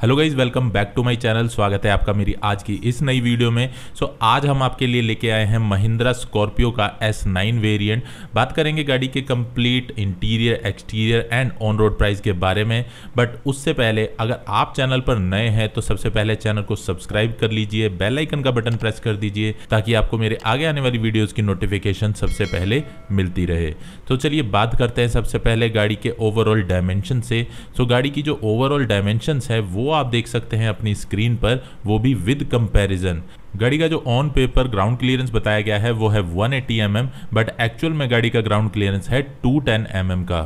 hello guys welcome back to my channel स्वागत है आपका मेरी आज की इस नई वीडियो में सो so, आज हम आपके लिए लेके आए हैं महिंद्रा स्कॉर्पियो का एस नाइन वेरियंट बात करेंगे गाड़ी के complete interior exterior and on road price के बारे में बट उससे पहले अगर आप चैनल पर नए हैं तो सबसे पहले चैनल को सब्सक्राइब कर लीजिए बेलाइकन का बटन प्रेस कर दीजिए ताकि आपको मेरे आगे आने वाली वीडियोज़ की नोटिफिकेशन सबसे पहले मिलती रहे तो चलिए बात करते हैं सबसे पहले गाड़ी के ओवरऑल डायमेंशन से सो so, गाड़ी की जो ओवरऑल डायमेंशन है वो वो आप देख सकते हैं अपनी स्क्रीन पर वो भी विद कंपैरिजन गाड़ी का जो ऑन पेपर ग्राउंड क्लियरेंस बताया गया है वो है 180 एटी mm, बट एक्चुअल में गाड़ी का ग्राउंड क्लियरेंस है 210 टेन mm का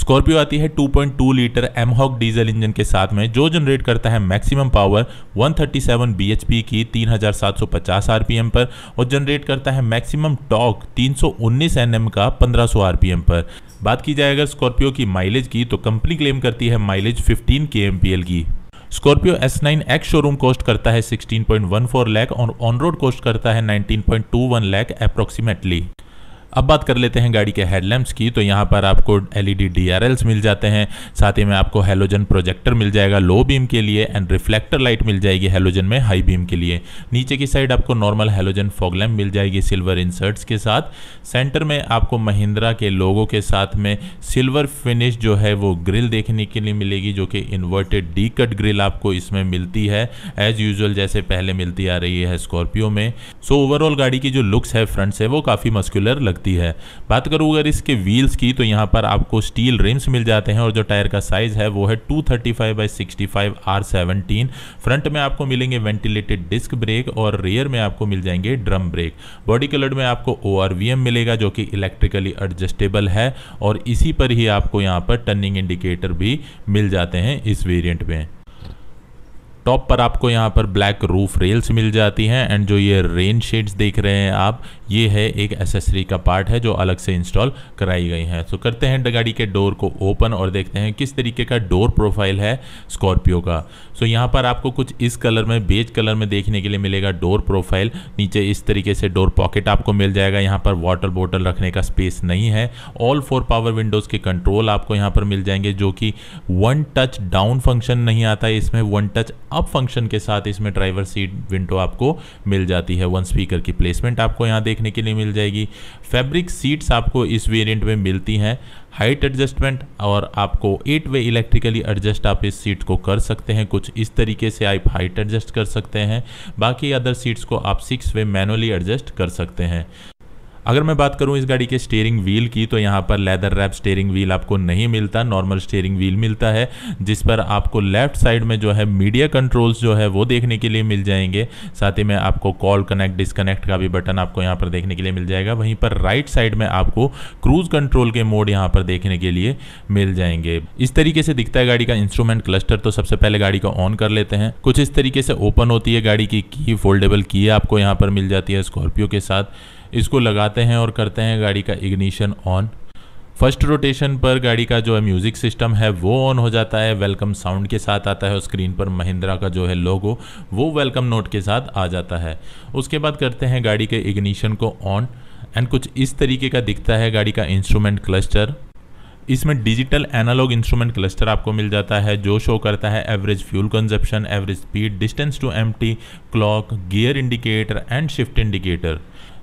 स्कॉर्पियो आती है 2.2 लीटर एमहॉक डीजल इंजन के साथ में जो जनरेट करता है मैक्सिमम पावर 137 bhp की 3750 rpm पर और जनरेट करता है मैक्सिमम टॉक 319 nm का 1500 rpm पर बात की जाए अगर स्कॉर्पियो की माइलेज की तो कंपनी क्लेम करती है माइलेज 15 के की Scorpio S nine ex showroom cost करता है 16.14 लाख और ऑन रोड कॉस्ट करता है 19.21 लाख अप्रोक्सीमेटली अब बात कर लेते हैं गाड़ी के हेडलैम्प्स की तो यहाँ पर आपको एल ई मिल जाते हैं साथ ही में आपको हेलोजन प्रोजेक्टर मिल जाएगा लो बीम के लिए एंड रिफ्लेक्टर लाइट मिल जाएगी हेलोजन में हाई बीम के लिए नीचे की साइड आपको नॉर्मल हेलोजन फॉगलैम्प मिल जाएगी सिल्वर इंसर्ट्स के साथ सेंटर में आपको महिंद्रा के लोगों के साथ में सिल्वर फिनिश जो है वो ग्रिल देखने के लिए मिलेगी जो कि इन्वर्टेड डी कट ग्रिल आपको इसमें मिलती है एज यूजल जैसे पहले मिलती आ रही है स्कॉर्पियो में सो so, ओवरऑल गाड़ी की जो लुक्स है फ्रंट से वो काफ़ी मस्कुलर लगती सकती है बात करूँ अगर इसके व्हील्स की तो यहाँ पर आपको स्टील रिम्स मिल जाते हैं और जो टायर का साइज़ है वो है two thirty five by sixty five R seventeen front में आपको मिलेंगे वेंटिलेटेड डिस्क ब्रेक और रेयर में आपको मिल जाएंगे ड्रम ब्रेक बॉडी कलर में आपको ओ आर वी एम मिलेगा जो कि इलेक्ट्रिकली एडजस्टेबल है और इसी पर ही आपको यहाँ पर टर्निंग इंडिकेटर भी मिल जाते हैं इस वेरियंट में टॉप पर आपको यहाँ पर ब्लैक रूफ रेल्स मिल जाती हैं एंड जो ये रेन शेड्स देख रहे हैं आप ये है एक एसेसरी का पार्ट है जो अलग से इंस्टॉल कराई गई है सो करते हैं गाड़ी के डोर को ओपन और देखते हैं किस तरीके का डोर प्रोफाइल है स्कॉर्पियो का सो यहाँ पर आपको कुछ इस कलर में बेज कलर में देखने के लिए मिलेगा डोर प्रोफाइल नीचे इस तरीके से डोर पॉकेट आपको मिल जाएगा यहाँ पर वाटर बोटल रखने का स्पेस नहीं है ऑल फोर पावर विंडोज़ के कंट्रोल आपको यहाँ पर मिल जाएंगे जो कि वन टच डाउन फंक्शन नहीं आता है इसमें वन टच अप फंक्शन के साथ इसमें ड्राइवर सीट विंडो आपको मिल जाती है वन स्पीकर की प्लेसमेंट आपको यहाँ देखने के लिए मिल जाएगी फैब्रिक सीट्स आपको इस वेरिएंट में मिलती हैं हाइट एडजस्टमेंट और आपको एट वे इलेक्ट्रिकली एडजस्ट आप इस सीट को कर सकते हैं कुछ इस तरीके से आप हाइट एडजस्ट कर सकते हैं बाकी अदर सीट्स को आप सिक्स वे मैनुअली एडजस्ट कर सकते हैं अगर मैं बात करूँ इस गाड़ी के स्टेयरिंग व्हील की तो यहाँ पर लेदर रैप स्टेयरिंग व्हील आपको नहीं मिलता नॉर्मल स्टेयरिंग व्हील मिलता है जिस पर आपको लेफ्ट साइड में जो है मीडिया कंट्रोल्स जो है वो देखने के लिए मिल जाएंगे साथ ही में आपको कॉल कनेक्ट डिसकनेक्ट का भी बटन आपको यहाँ पर देखने के लिए मिल जाएगा वहीं पर राइट साइड में आपको क्रूज कंट्रोल के मोड यहाँ पर देखने के लिए मिल जाएंगे इस तरीके से दिखता है गाड़ी का इंस्ट्रूमेंट क्लस्टर तो सबसे पहले गाड़ी को ऑन कर लेते हैं कुछ इस तरीके से ओपन होती है गाड़ी की की फोल्डेबल की आपको यहाँ पर मिल जाती है स्कॉर्पियो के साथ इसको लगाते हैं और करते हैं गाड़ी का इग्निशन ऑन फर्स्ट रोटेशन पर गाड़ी का जो है म्यूज़िक सिस्टम है वो ऑन हो जाता है वेलकम साउंड के साथ आता है और स्क्रीन पर महिंद्रा का जो है लोगो वो वेलकम नोट के साथ आ जाता है उसके बाद करते हैं गाड़ी के इग्निशन को ऑन एंड कुछ इस तरीके का दिखता है गाड़ी का इंस्ट्रूमेंट क्लस्टर इसमें डिजिटल एनालॉग इंस्ट्रूमेंट क्लस्टर आपको मिल जाता है जो शो करता है average fuel consumption average speed distance to M clock gear indicator and shift indicator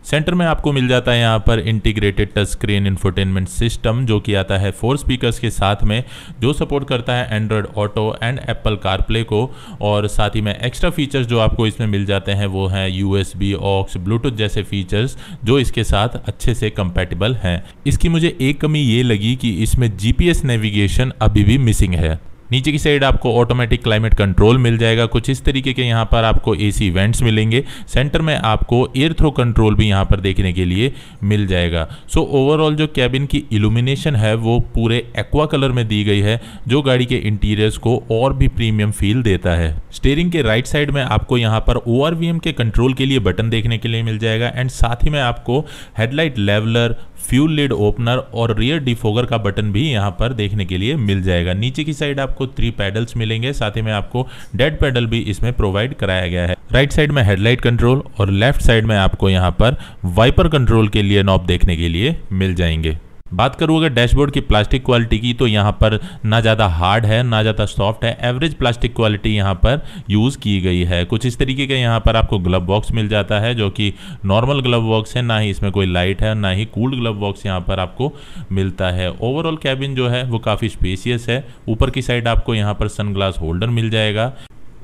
centre में आपको मिल जाता है यहाँ पर integrated touch screen infotainment system जो कि आता है फोर स्पीकर्स के साथ में जो सपोर्ट करता है Android Auto and Apple CarPlay को और साथ ही में एक्स्ट्रा फीचर्स जो आपको इसमें मिल जाते हैं वो हैं U S B aux Bluetooth जैसे फीचर्स जो इसके साथ अच्छे से कंपेटेबल हैं इसकी मुझे एक कमी ये लगी कि इसमें जी पी एस नेविगेशन अभी भी मिसिंग है नीचे की साइड आपको ऑटोमेटिक क्लाइमेट कंट्रोल मिल जाएगा कुछ इस तरीके के यहाँ पर आपको एसी वेंट्स मिलेंगे सेंटर में आपको एयर थ्रो कंट्रोल भी यहाँ पर देखने के लिए मिल जाएगा सो ओवरऑल जो कैबिन की इल्यूमिनेशन है वो पूरे एक्वा कलर में दी गई है जो गाड़ी के इंटीरियर्स को और भी प्रीमियम फील देता है स्टेयरिंग के राइट साइड में आपको यहाँ पर ओ के कंट्रोल के लिए बटन देखने के लिए मिल जाएगा एंड साथ ही में आपको headlight leveler fuel lid opener और रियर डिफोगर का बटन भी यहाँ पर देखने के लिए मिल जाएगा नीचे की साइड आपको थ्री पैडल्स मिलेंगे साथ ही में आपको डेड पैडल भी इसमें प्रोवाइड कराया गया है राइट साइड में हेडलाइट कंट्रोल और लेफ्ट साइड में आपको यहाँ पर वाइपर कंट्रोल के लिए नॉब देखने के लिए मिल जाएंगे बात करूँ अगर डैशबोर्ड की प्लास्टिक क्वालिटी की तो यहाँ पर ना ज़्यादा हार्ड है ना ज़्यादा सॉफ्ट है एवरेज प्लास्टिक क्वालिटी यहाँ पर यूज़ की गई है कुछ इस तरीके का यहाँ पर आपको ग्लव बॉक्स मिल जाता है जो कि नॉर्मल ग्लव बॉक्स है ना ही इसमें कोई लाइट है ना ही कूल्ड ग्लव बॉक्स यहाँ पर आपको मिलता है ओवरऑल कैबिन जो है वो काफ़ी स्पेसियस है ऊपर की साइड आपको यहाँ पर सन होल्डर मिल जाएगा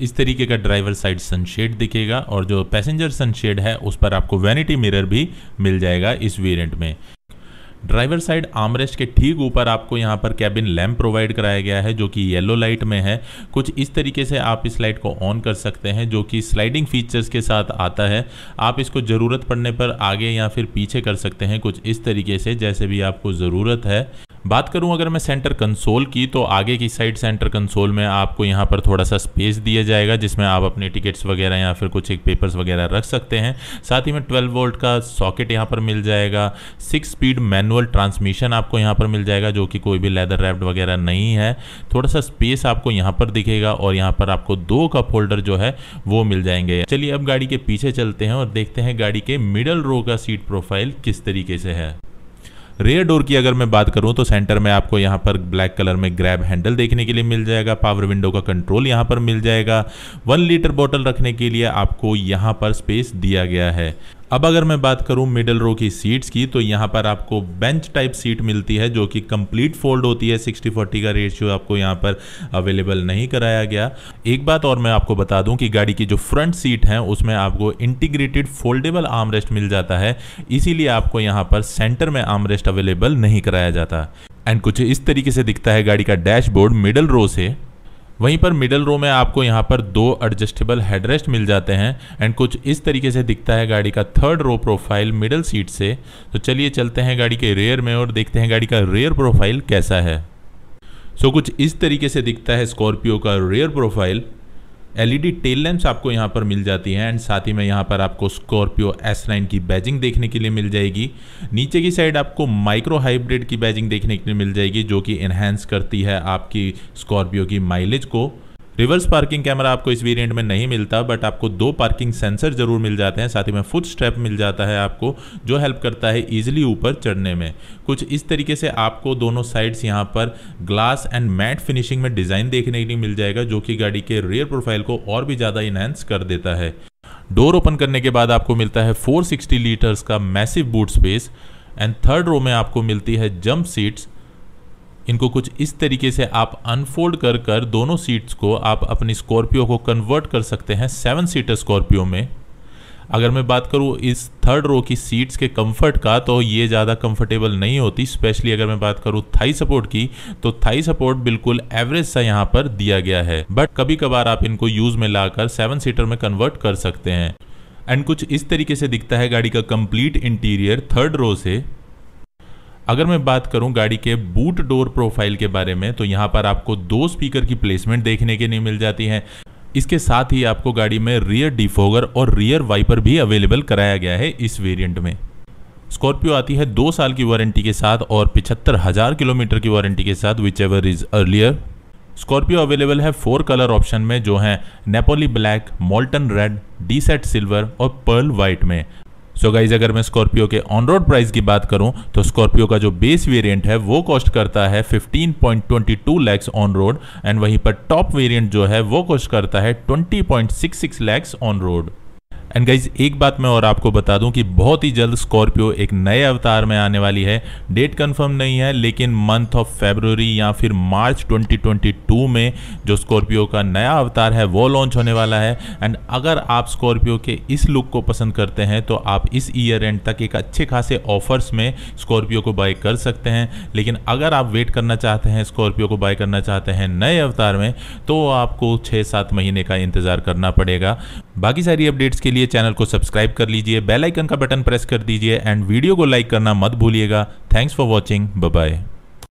इस तरीके का ड्राइवर साइड सनशेड दिखेगा और जो पैसेंजर सनशेड है उस पर आपको वैनिटी मिरर भी मिल जाएगा इस वेरिएंट में ड्राइवर साइड आमरेस्ट के ठीक ऊपर आपको यहाँ पर कैबिन लैम्प प्रोवाइड कराया गया है जो कि येलो लाइट में है कुछ इस तरीके से आप इस लाइट को ऑन कर सकते हैं जो कि स्लाइडिंग फीचर्स के साथ आता है आप इसको ज़रूरत पड़ने पर आगे या फिर पीछे कर सकते हैं कुछ इस तरीके से जैसे भी आपको ज़रूरत है बात करूँ अगर मैं सेंटर कंसोल की तो आगे की साइड सेंटर कंसोल में आपको यहाँ पर थोड़ा सा स्पेस दिया जाएगा जिसमें आप अपने टिकट्स वगैरह या फिर कुछ एक पेपर्स वगैरह रख सकते हैं साथ ही में ट्वेल्व वोल्ट का सॉकेट यहाँ पर मिल जाएगा सिक्स स्पीड मैनुअल ट्रांसमिशन आपको यहाँ पर मिल जाएगा जो कि कोई भी लेदर रैप्ड वगैरह नहीं है थोड़ा सा स्पेस आपको यहाँ पर दिखेगा और यहाँ पर आपको दो कप होल्डर जो है वो मिल जाएंगे चलिए अब गाड़ी के पीछे चलते हैं और देखते हैं गाड़ी के मिडल रो का सीट प्रोफाइल किस तरीके से है रेयर डोर की अगर मैं बात करूं तो सेंटर में आपको यहां पर ब्लैक कलर में ग्रैब हैंडल देखने के लिए मिल जाएगा पावर विंडो का कंट्रोल यहां पर मिल जाएगा वन लीटर बोतल रखने के लिए आपको यहाँ पर स्पेस दिया गया है अब अगर मैं बात करूं मिडल रो की सीट्स की तो यहाँ पर आपको बेंच टाइप सीट मिलती है जो कि कंप्लीट फोल्ड होती है 60 40 का रेशियो आपको यहाँ पर अवेलेबल नहीं कराया गया एक बात और मैं आपको बता दूं कि गाड़ी की जो फ्रंट सीट है उसमें आपको इंटीग्रेटेड फोल्डेबल आर्म रेस्ट मिल जाता है इसीलिए आपको यहाँ पर सेंटर में आर्म रेस्ट अवेलेबल नहीं कराया जाता एंड कुछ इस तरीके से दिखता है गाड़ी का डैशबोर्ड मिडल रो से वहीं पर मिडल रो में आपको यहाँ पर दो एडजस्टेबल हेडरेस्ट मिल जाते हैं एंड कुछ इस तरीके से दिखता है गाड़ी का third row profile middle seat से तो चलिए चलते हैं गाड़ी के रेयर में और देखते हैं गाड़ी का रेयर प्रोफाइल कैसा है सो so, कुछ इस तरीके से दिखता है स्कॉर्पियो का rear profile LED tail lamps आपको यहाँ पर मिल जाती हैं एंड साथ ही में यहाँ पर आपको स्कॉर्पियो एस लाइन की बैजिंग देखने के लिए मिल जाएगी नीचे की साइड आपको माइक्रो हाइब्रिड की बैजिंग देखने के लिए मिल जाएगी जो कि इन्हेंस करती है आपकी स्कॉर्पियो की माइलेज को रिवर्स पार्किंग कैमरा आपको इस वेरिएंट में नहीं मिलता बट आपको दो पार्किंग सेंसर जरूर मिल जाते हैं साथ ही में फुट स्ट्रैप मिल जाता है आपको जो हेल्प करता है ईजिली ऊपर चढ़ने में कुछ इस तरीके से आपको दोनों साइड्स यहाँ पर ग्लास एंड मैट फिनिशिंग में डिज़ाइन देखने के लिए मिल जाएगा जो कि गाड़ी के रेयर प्रोफाइल को और भी ज़्यादा इनहेंस कर देता है डोर ओपन करने के बाद आपको मिलता है 460 लीटर्स का massive boot space and third row में आपको मिलती है जंप सीट्स इनको कुछ इस तरीके से आप अनफोल्ड कर कर दोनों सीट्स को आप अपनी स्कॉर्पियो को कन्वर्ट कर सकते हैं सेवन सीटर स्कॉर्पियो में अगर मैं बात करूँ इस थर्ड रो की सीट्स के कंफर्ट का तो ये ज़्यादा कंफर्टेबल नहीं होती स्पेशली अगर मैं बात करूँ थाई सपोर्ट की तो थाई सपोर्ट बिल्कुल एवरेज सा यहाँ पर दिया गया है बट कभी कभार आप इनको यूज़ में लाकर सेवन सीटर में कन्वर्ट कर सकते हैं एंड कुछ इस तरीके से दिखता है गाड़ी का कंप्लीट इंटीरियर थर्ड रो से अगर मैं बात करूं गाड़ी के बूट डोर प्रोफाइल के बारे में तो यहां पर आपको दो स्पीकर की प्लेसमेंट देखने के लिए मिल जाती है इसके साथ ही आपको गाड़ी में रियर डिफोगर और रियर वाइपर भी अवेलेबल कराया गया है इस वेरिएंट में स्कॉर्पियो आती है दो साल की वारंटी के साथ और पिछहत्तर हज़ार किलोमीटर की वारंटी के साथ whichever is earlier Scorpio available है फोर कलर ऑप्शन में जो है Napoli black molten red D sat silver और पर्ल वाइट में सो गाइज अगर मैं स्कॉर्पियो के ऑन रोड प्राइस की बात करूं तो स्कॉर्पियो का जो बेस वेरिएंट है वो कॉस्ट करता है 15.22 लैक्स ऑन रोड एंड वहीं पर टॉप वेरिएंट जो है वो कॉस्ट करता है 20.66 lakhs on road and guys एक बात मैं और आपको बता दूं कि बहुत ही जल्द स्कॉर्पियो एक नए अवतार में आने वाली है डेट कंफर्म नहीं है लेकिन मंथ ऑफ फेबररी या फिर मार्च 2022 में जो स्कॉर्पियो का नया अवतार है वो लॉन्च होने वाला है एंड अगर आप स्कॉर्पियो के इस लुक को पसंद करते हैं तो आप इस ईयर एंड तक एक अच्छे खासे ऑफर्स में स्कॉर्पियो को बाय कर सकते हैं लेकिन अगर आप वेट करना चाहते हैं स्कॉर्पियो को बाय करना चाहते हैं नए अवतार में तो आपको छः सात महीने का इंतज़ार करना पड़ेगा बाकी सारी अपडेट्स के लिए चैनल को सब्सक्राइब कर लीजिए बेल आइकन का बटन प्रेस कर दीजिए एंड वीडियो को लाइक करना मत भूलिएगा थैंक्स फॉर वॉचिंग बाय